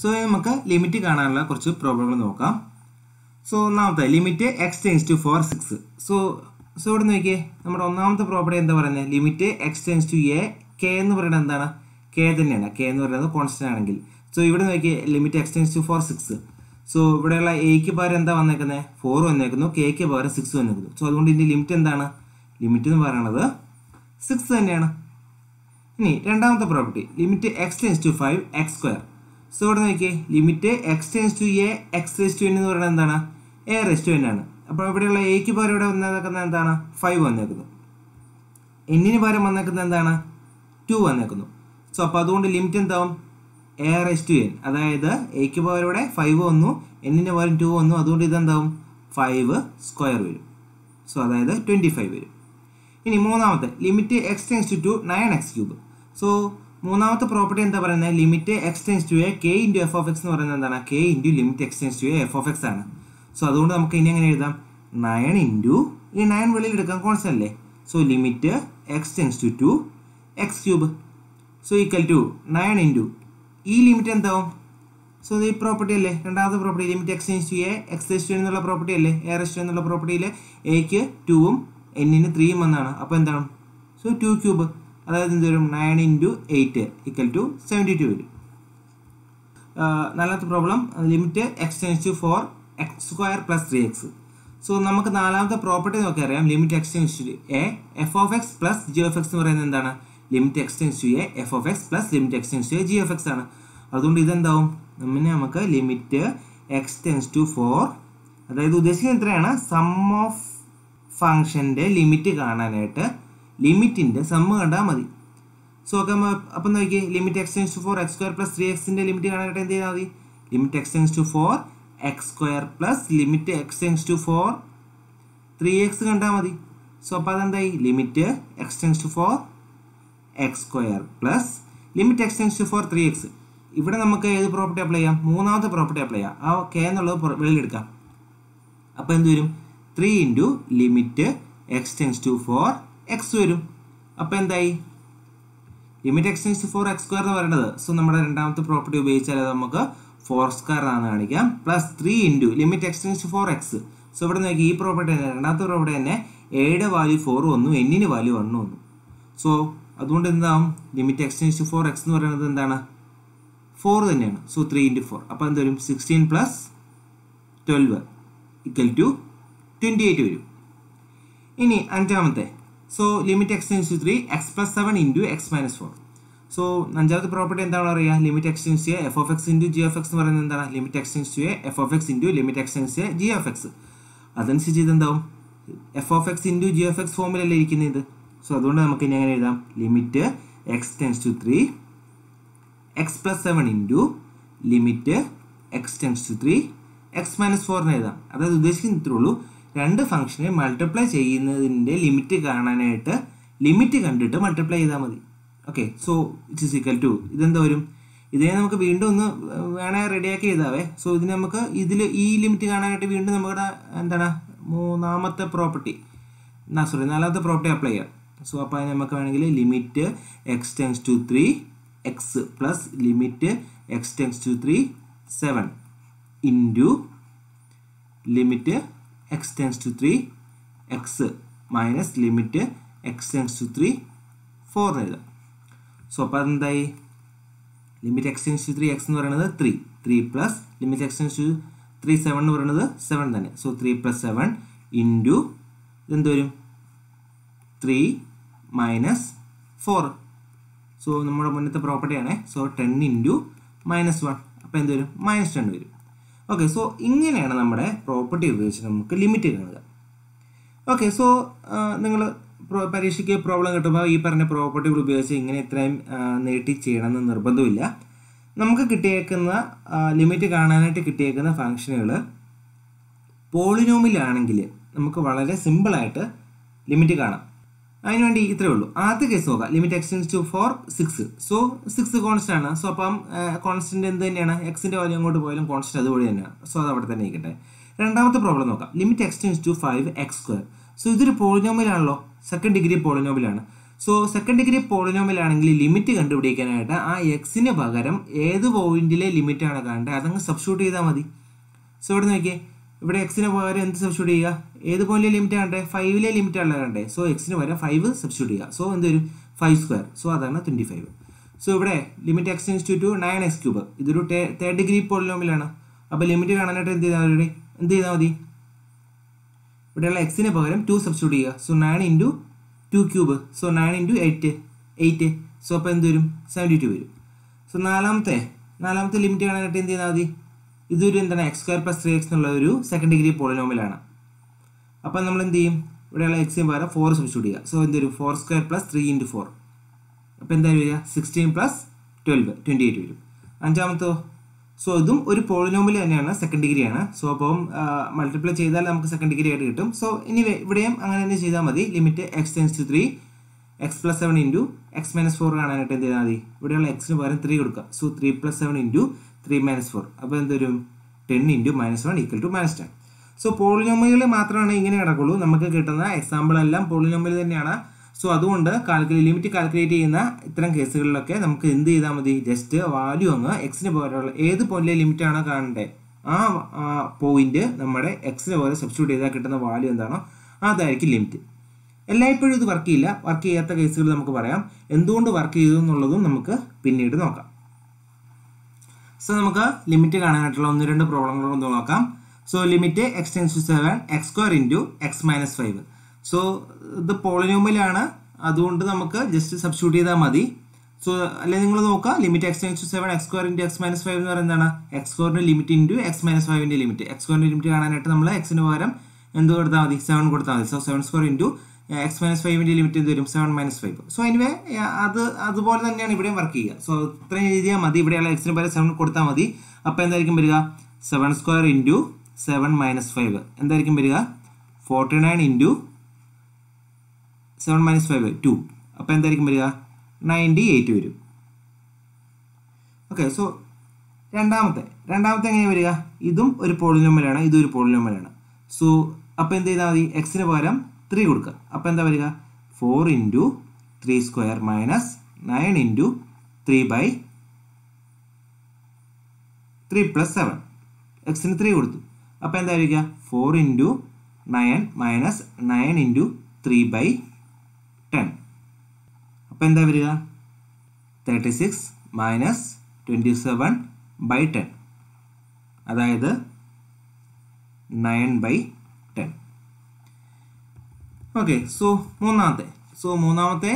so നമുക്ക് limit കാണാനുള്ള കുറച്ച് പ്രോബ്ലങ്ങൾ നോക്കാം സോ ഒന്നാമത്തെ limit x change to four six so so ഇവിടെ നോക്കിയേ നമ്മുടെ ഒന്നാമത്തെ പ്രോപ്പർട്ടി എന്താ പറയുന്നത് limit x change to a k എന്ന് പറയുന്നത് എന്താണ് കെ തന്നെയാണ് കെ എന്ന് പറയുന്നത് കോൺസ്റ്റൻ്റ് ആണെങ്കിൽ സോ ഇവിടെ നോക്കിയേ limit x change to four six so ഇവിടെയുള്ള എയ്ക്ക് പകരം എന്താ വന്നേക്കുന്നത് ഫോർ വന്നേക്കുന്നു കെക്ക് പകരം സിക്സ് വന്നേക്കുന്നു സോ അതുകൊണ്ട് ഇതിൻ്റെ ലിമിറ്റ് എന്താണ് ലിമിറ്റ് എന്ന് പറയുന്നത് സിക്സ് തന്നെയാണ് ഇനി രണ്ടാമത്തെ property limit x tends to five x square so ഇവിടെ നോക്കിയേ limit x tends to a x tends to n എന്ന് പറയുന്നത് എന്താണ് എ റെസ് ടു എൻ ആണ് അപ്പോൾ ഇവിടെയുള്ള എക്ക് പകരം ഇവിടെ വന്നേക്കുന്നത് എന്താണ് ഫൈവ് വന്നേക്കുന്നു എന്നിന് പകരം വന്നേക്കുന്നത് എന്താണ് ടു വന്നേക്കുന്നു സോ അപ്പോൾ അതുകൊണ്ട് ലിമിറ്റ് എന്താവും എ റെസ് ടു എൻ അതായത് എക്ക് പകരം ഇവിടെ ഫൈവ് വന്നു എന്നിന് പകരം ടു വന്നു അതുകൊണ്ട് ഇതെന്താവും ഫൈവ് സ്ക്വയർ വരും സോ അതായത് ട്വൻറ്റി ഫൈവ് വരും ഇനി മൂന്നാമത്തെ limit x tends to two nine x cube so മൂന്നാമത്തെ പ്രോപ്പർട്ടി എന്താ പറയുന്നത് limit x tends to a k into f of x എന്ന് പറയുന്നത് എന്താണ് k into limit x tends to a f of x ആണ് സോ അതുകൊണ്ട് നമുക്ക് ഇനി എങ്ങനെ എഴുതാം നയൻ ഇൻറ്റു ഈ നയൻ വെളിയിൽ എടുക്കാം കോൺസ്റ്റൻ്റ് അല്ലേ so limit x tends to two x cube so equal to nine into ഈ ലിമിറ്റ് എന്താവും സോ ഈ പ്രോപ്പർട്ടി അല്ലേ രണ്ടാമത്തെ property limit x tends to a x tends to എന്നുള്ള പ്രോപ്പർട്ടി അല്ലേ എ റെസ്റ്റ് എന്നുള്ള പ്രോപ്പർട്ടിയിൽ എക്ക് ടൂവും എന്നിന് ത്രീയും വന്നാണ് അപ്പോൾ എന്താണ് സോ ടു ക്യൂബ് അതായത് എന്ത് വരും nine into eight equal to seventy two വരും നാലാമത്തെ problem limit x tends to four x square plus three x so നമുക്ക് നാലാമത്തെ പ്രോപ്പർട്ടി നോക്കി അറിയാം limit x tends to a f of x plus g of x എന്ന് പറയുന്നത് എന്താണ് limit x tends to a f of x plus limit x tends to a g of x ആണ് അതുകൊണ്ട് ഇതെന്താവും പിന്നെ നമുക്ക് ലിമിറ്റ് എക്സ്റ്റെൻസ് ടു ഫോർ അതായത് ഉദ്ദേശിക്കുന്നത് എത്രയാണ് സം ഓഫ് ഫംഗ്ഷൻ്റെ ലിമിറ്റ് കാണാനായിട്ട് ലിമിറ്റിൻ്റെ സമ്മ കണ്ടാൽ മതി സോ ഒക്കെ അപ്പം നോക്കിയേ limit x tends to four x square plus three എക്സിൻ്റെ ലിമിറ്റ് കാണാനായിട്ട് എന്ത് ചെയ്താൽ മതി limit x tends to four x square plus limit x tends to four three x കണ്ടാൽ മതി സോ അപ്പോൾ അതെന്തായി limit x tends to four x square plus limit x tends to four three x ഇവിടെ നമുക്ക് ഏത് പ്രോപ്പർട്ടി അപ്ലൈ ചെയ്യാം മൂന്നാമത്തെ പ്രോപ്പർട്ടി അപ്ലൈ ചെയ്യാം ആ കെ എന്നുള്ളത് വെളിയിലെടുക്കാം അപ്പോൾ എന്ത് വരും three into limit x tends to four x വരും അപ്പോൾ എന്തായി limit x four x square എന്ന് പറയുന്നത് സോ നമ്മുടെ രണ്ടാമത്തെ പ്രോപ്പർട്ടി ഉപയോഗിച്ചാൽ നമുക്ക് ഫോർ സ്ക്വയർ ആണെന്ന് കാണിക്കാം plus three into limit x four x so ഇവിടെ നോക്കി ഈ പ്രോപ്പർട്ടി തന്നെ രണ്ടാമത്തെ പ്രോപ്പർട്ടി തന്നെ എയുടെ വാല്യൂ ഫോർ വന്നു എന്നിന് വാല്യൂ വണ്ണു വന്നു സോ അതുകൊണ്ട് എന്താവും ലിമിറ്റ് എക്സ് ഫോർ എക്സ് എന്ന് പറയുന്നത് എന്താണ് ഫോർ തന്നെയാണ് സോ ത്രീ ഇൻറ്റു ഫോർ അപ്പോൾ എന്ത് വരും sixteen plus twelve equal to twenty eight വരും ഇനി അഞ്ചാമത്തെ so limit x tends three x plus seven into x minus four so അഞ്ചാമത്തെ പ്രോപ്പർട്ടി എന്താണ് അറിയാം ലിമിറ്റ് എക്സ്റ്റെൻസ് ചെയ്യുക f of x into g f x എന്ന് പറയുന്നത് എന്താണ് ലിമിറ്റ് എക്സ്റ്റെൻസ് ചെയ്യുക f of x into limit x tends ചെയ്യുക g f x അതനുസരിച്ച് ഇതെന്താവും f of x into g f x ഫോമിലല്ലേ ഇരിക്കുന്നത് ഇത് സോ അതുകൊണ്ട് നമുക്ക് ഇനി അങ്ങനെ എഴുതാം limit x tends to three x plus seven into limit x tends to three x minus ഫോറിന് എഴുതാം അതായത് ഉദ്ദേശിക്കുന്ന ഇത്രയുള്ളൂ രണ്ട് ഫംഗ്ഷനെ മൾട്ടിപ്ലൈ ചെയ്യുന്നതിൻ്റെ ലിമിറ്റ് കാണാനായിട്ട് ലിമിറ്റ് കണ്ടിട്ട് മൾട്ടിപ്ലൈ ചെയ്താൽ മതി okay so it is equal to ഇതെന്താ വരും ഇതിനെ നമുക്ക് വീണ്ടും ഒന്ന് വേണേ റെഡിയാക്കി ചെയ്താവേ സോ ഇതിന് നമുക്ക് ഇതിൽ ഈ ലിമിറ്റ് കാണാനായിട്ട് വീണ്ടും നമ്മുടെ എന്താണ് മൂന്നാമത്തെ പ്രോപ്പർട്ടി എന്നാ സോറി നാലാമത്തെ പ്രോപ്പർട്ടി അപ്ലൈ ചെയ്യാം സോ അപ്പോൾ അതിന് നമുക്ക് വേണമെങ്കിൽ limit x tends to three x plus limit x tends to three seven into limit x tends to three x minus limit x tends to three four എന്ന് എഴുതാം so അപ്പോൾ അതെന്തായി limit x tends to three x എന്ന് പറയുന്നത് three three plus limit x tends to three seven എന്ന് പറയുന്നത് seven തന്നെ so three plus seven into ഇതെന്ത് വരും ത്രീ മൈനസ് ഫോർ സോ നമ്മുടെ മുന്നത്തെ പ്രോപ്പർട്ടിയാണേ so ten into minus one അപ്പോൾ എന്ത് വരും മൈനസ് ടെൻ വരും ഓക്കെ സോ ഇങ്ങനെയാണ് നമ്മുടെ പ്രോപ്പർട്ടി ഉപയോഗിച്ച് നമുക്ക് ലിമിറ്റ് കാണുക ഓക്കെ സോ നിങ്ങൾ പരീക്ഷയ്ക്ക് പ്രോബ്ലം കിട്ടുമ്പോൾ ഈ പറഞ്ഞ പ്രോപ്പർട്ടികൾ ഉപയോഗിച്ച് ഇങ്ങനെ ഇത്രയും നീട്ടി ചെയ്യണമെന്ന് നിർബന്ധമില്ല നമുക്ക് കിട്ടിയേക്കുന്ന ലിമിറ്റ് കാണാനായിട്ട് കിട്ടിയേക്കുന്ന ഫങ്ഷനുകൾ പോളിനോമിലാണെങ്കിൽ നമുക്ക് വളരെ സിമ്പിളായിട്ട് ലിമിറ്റ് കാണാം വേണ്ടി ഇത്രേ ഉള്ളൂ ആദ്യ കേസ് നോക്കാം limit x tends to four six so six constant ആണ് സോ അപ്പം കോൺസ്റ്റന്റ് എന്ത് തന്നെയാണ് എക്സിൻ്റെ വാല്യൂ അങ്ങോട്ട് പോയാലും കോൺസ്റ്റന്റ് അതുപോലെ തന്നെയാണ് സോ അത് അവിടെ തന്നെ ഇരിക്കട്ടെ രണ്ടാമത്തെ പ്രോബ്ലം നോക്കാം limit x tends to five x square so ഇതൊരു പോളിനോമിലാണല്ലോ സെക്കൻഡ് ഡിഗ്രി പോളിനോമിലാണ് സോ സെക്കൻഡ് ഡിഗ്രി പോളിനോമിലാണെങ്കിൽ ലിമിറ്റ് കണ്ടുപിടിക്കാനായിട്ട് ആ എക്സിന് പകരം ഏത് പോയിന്റിലെ ലിമിറ്റാണ് കാണേണ്ടത് അതങ്ങ് സബ്സ്റ്റിറ്റ്യൂട്ട് ചെയ്താൽ മതി സോ ഇവിടെ നോക്കിയേ ഇവിടെ എക്സിന് പകരം എന്ത് സബ്സ്റ്റിറ്റ്യൂട്ട് ചെയ്യുക ഏതുപോലെ ലിമിറ്റ് ആണ് ഫൈവിലെ ലിമിറ്റ് ആണല്ലോ കണ്ടേ സോ എക്സിന് പകരം ഫൈവ് സബ്സ്റ്റിറ്റ്യൂട്ട് ചെയ്യുക സോ എന്ത് വരും ഫൈവ് സ്ക്വയർ സോ അതാണ് ട്വൻറ്റി ഫൈവ് സോ ഇവിടെ ലിമിറ്റ് എക്സ് ഇൻസ്റ്റു ടു നയൻ എക്സ് ക്യൂബ് ഇതൊരു തേർഡ് ഡിഗ്രി പോളിനോമിലാണ് അപ്പോൾ ലിമിറ്റ് കാണാനായിട്ട് എന്ത് ചെയ്താൽ മതി എന്ത് ചെയ്താൽ മതി ഇവിടെയുള്ള എക്സിന് പകരം ടു സബ്സ്റ്റിറ്റ്യൂട്ട് ചെയ്യുക so nine into two cube so nine into eight eight so അപ്പോൾ എന്ത് വരും സെവൻറ്റി ടു വരും സോ നാലാമത്തെ നാലാമത്തെ ലിമിറ്റ് കാണാനായിട്ട് എന്ത് ചെയ്താൽ മതി ഇതൊരു എന്താണ് x square plus three x എന്നുള്ള ഒരു സെക്കൻഡ് ഡിഗ്രി പോളിനോമിലാണ് അപ്പം നമ്മൾ എന്ത് ചെയ്യും ഇവിടെയുള്ള എക്സിന് പകരം ഫോർ സബ്സ്റ്റിറ്റ്യൂട്ട് ചെയ്യുക സോ എന്ത് വരും four square plus three into four അപ്പോൾ എന്തായാലും വരിക sixteen plus twelve twenty eight വരും അഞ്ചാമത്തോ സോ ഇതും ഒരു പോളിനോമിൽ തന്നെയാണ് സെക്കൻഡ് ഡിഗ്രിയാണ് സോ അപ്പം മൾട്ടിപ്ലൈ ചെയ്താൽ നമുക്ക് സെക്കൻഡ് ഡിഗ്രി ആയിട്ട് കിട്ടും സോ ഇനി ഇവിടെയും അങ്ങനെ തന്നെ ചെയ്താൽ മതി limit x tends to three x plus seven into x minus four കാണാനായിട്ട് എന്ത് ചെയ്താൽ മതി ഇവിടെയുള്ള എക്സിന് പകരം ത്രീ കൊടുക്കുക so three plus seven into three minus four അപ്പോൾ എന്തൊരും ten into minus one equal to minus ten so polynomial മാത്രമാണ് ഇങ്ങനെ കിടക്കുള്ളൂ നമുക്ക് കിട്ടുന്ന എക്സാമ്പിൾ എല്ലാം പോളിനോമിയൽ തന്നെയാണ് സോ അതുകൊണ്ട് കാൽക്കുലേ ലിമിറ്റ് കാൽക്കുലേറ്റ് ചെയ്യുന്ന ഇത്തരം കേസുകളിലൊക്കെ നമുക്ക് എന്ത് ചെയ്താൽ മതി ജസ്റ്റ് വാല്യൂ അങ്ങ് എക്സിന് പോലെയുള്ള ഏത് പോയിന്റിലെ ലിമിറ്റാണ് കാണേണ്ടത് ആ പോയിന്റ് നമ്മുടെ എക്സിന് പകരം സബ്സ്റ്റിറ്റ്യൂട്ട് ചെയ്താൽ കിട്ടുന്ന വാല്യൂ എന്താണോ അതായിരിക്കും ലിമിറ്റ് എല്ലായ്പ്പോഴും ഇത് വർക്ക് ചെയ്യില്ല വർക്ക് ചെയ്യാത്ത കേസുകൾ നമുക്ക് പറയാം എന്തുകൊണ്ട് വർക്ക് ചെയ്തു എന്നുള്ളതും നമുക്ക് പിന്നീട് നോക്കാം സോ നമുക്ക് ലിമിറ്റ് കാണാനായിട്ടുള്ള ഒന്ന് രണ്ട് പ്രോബ്ലങ്ങൾ കൊണ്ട് നോക്കാം so limit x tends to seven x square into x minus five so ഇത് പോളിനോമിലാണ് അതുകൊണ്ട് നമുക്ക് ജസ്റ്റ് സബ്സ്റ്റിറ്റ്യൂട്ട് ചെയ്താൽ മതി സോ അല്ലെങ്കിൽ നിങ്ങൾ നോക്കുക limit x tends to seven x square into x minus five എന്ന് പറയുന്നതാണ് എക്സ് സ്ക്വയറിൻ്റെ ലിമിറ്റ് ഇൻറ്റു എക്സ് മൈനസ് ഫൈവിൻ്റെ ലിമിറ്റ് എക്സ് സ്ക്വയറിൻ്റെ ലിമിറ്റ് കാണാനായിട്ട് നമ്മൾ എക്സിന് പകരം എന്ത് കൊടുത്താൽ മതി സെവൻ കൊടുത്താൽ മതി so seven square into x minus ഫൈവിൻ്റെ ലിമിറ്റ് എന്ത് വരും seven minus five so anyway അത് അതുപോലെ തന്നെയാണ് ഇവിടെയും വർക്ക് ചെയ്യുക സോ ഇത്രയും രീതിയാൽ മതി ഇവിടെയുള്ള എക്സിന് പകരം സെവൻ കൊടുത്താൽ മതി അപ്പോൾ എന്തായിരിക്കും വരിക seven square into seven minus five എന്തായിരിക്കും വരിക forty nine into seven minus five two അപ്പോൾ എന്തായിരിക്കും വരിക നയൻറ്റി എയ്റ്റ് വരും ഓക്കെ സോ രണ്ടാമത്തെ രണ്ടാമത്തെ എങ്ങനെ വരിക ഇതും ഒരു പോളിനോമലാണ് ഇതും ഒരു പോളിനോമലാണ് സോ അപ്പോൾ എന്ത് ചെയ്താൽ മതി എക്സിന് പകരം ത്രീ കൊടുക്കുക അപ്പോൾ എന്താ വരിക four into three square minus nine into three by three plus seven എക്സിന് ത്രീ കൊടുത്തു അപ്പോൾ എന്താ വരിക four into nine minus nine into three by ten അപ്പോൾ എന്താ വരിക thirty six minus twenty seven by ten അതായത് നയൻ ബൈ ഓക്കെ സോ മൂന്നാമത്തെ സോ മൂന്നാമത്തെ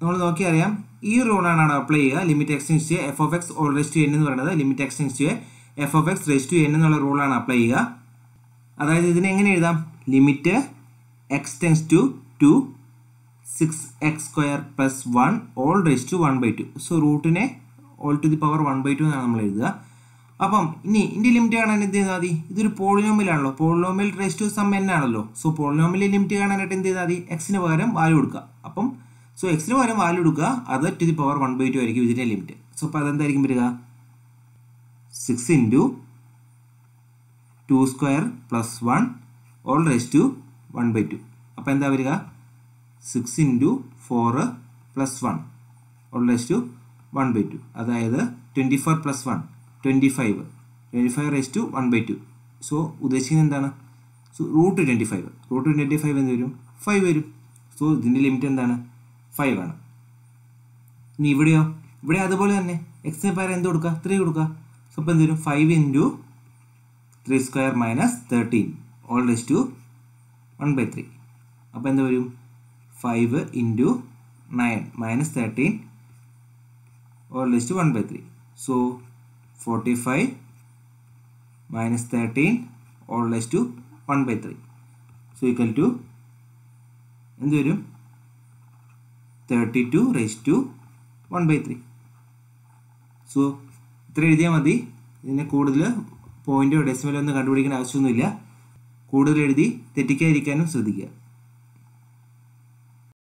നമ്മൾ നോക്കിയറിയാം ഈ റൂളാണ് അവിടെ അപ്ലൈ ചെയ്യുക ലിമിറ്റ് എക്സ്റ്റെൻസ് ചെയ്യുക f of x whole raised to n എന്ന് പറയുന്നത് ലിമിറ്റ് എക്സ്റ്റെൻസ് ചെയ്യുക f of x raised to n എന്നുള്ള റൂളാണ് അപ്ലൈ ചെയ്യുക അതായത് ഇതിനെ എങ്ങനെ എഴുതാം limit x tends to two six x square plus one whole raised to one by two so റൂട്ടിനെ whole to the power one by two എന്നാണ് നമ്മൾ എഴുതുക അപ്പം ഇനി ഇതിൻ്റെ ലിമിറ്റ് കാണാൻ എന്ത് ചെയ്താൽ മതി ഇതൊരു പോളിനോമിലാണല്ലോ പോളിനോമിൽ റേസ് ടു സം എൻ ആണല്ലോ സോ പോളിനോമിൽ ലിമിറ്റ് കാണാനായിട്ട് എന്ത് ചെയ്താൽ മതി എക്സിന് പകരം വാല്യൂ കൊടുക്കുക അപ്പം സോ എക്സിന് പകരം വാല്യൂ കൊടുക്കുക അത് to the power one by two ആയിരിക്കും ഇതിൻ്റെ ലിമിറ്റ് സോ അപ്പോൾ അതെന്തായിരിക്കും വരിക six into two square plus one whole raised to one by two അപ്പം എന്താ വരിക six into four plus one whole raised to one by two അതായത് twenty four plus one twenty five twenty five raised to one by two so ഉദ്ദേശിക്കുന്നത് എന്താണ് so root twenty five root twenty five എന്ത് വരും five വരും so ഇതിൻ്റെ limit എന്താണ് five ആണ് ഇനി ഇവിടെയോ ഇവിടെ അതുപോലെ തന്നെ എക്സ് പകരം എന്ത് കൊടുക്കുക ത്രീ കൊടുക്കുക സോ അപ്പോൾ എന്ത് വരും five into three square minus thirteen whole raised to one by three അപ്പോൾ എന്ത് വരും five into nine minus thirteen whole raised to one by three so 45 minus 13 all raised to one by three so equal to എന്ത് വരും thirty two raised to one by three so ഇത്ര എഴുതിയാൽ മതി ഇതിനെ കൂടുതൽ പോയിൻറ്റോ ഡെസിമലോ ഒന്നും കണ്ടുപിടിക്കേണ്ട ആവശ്യമൊന്നുമില്ല കൂടുതൽ എഴുതി തെറ്റിക്കാതിരിക്കാനും ശ്രദ്ധിക്കുക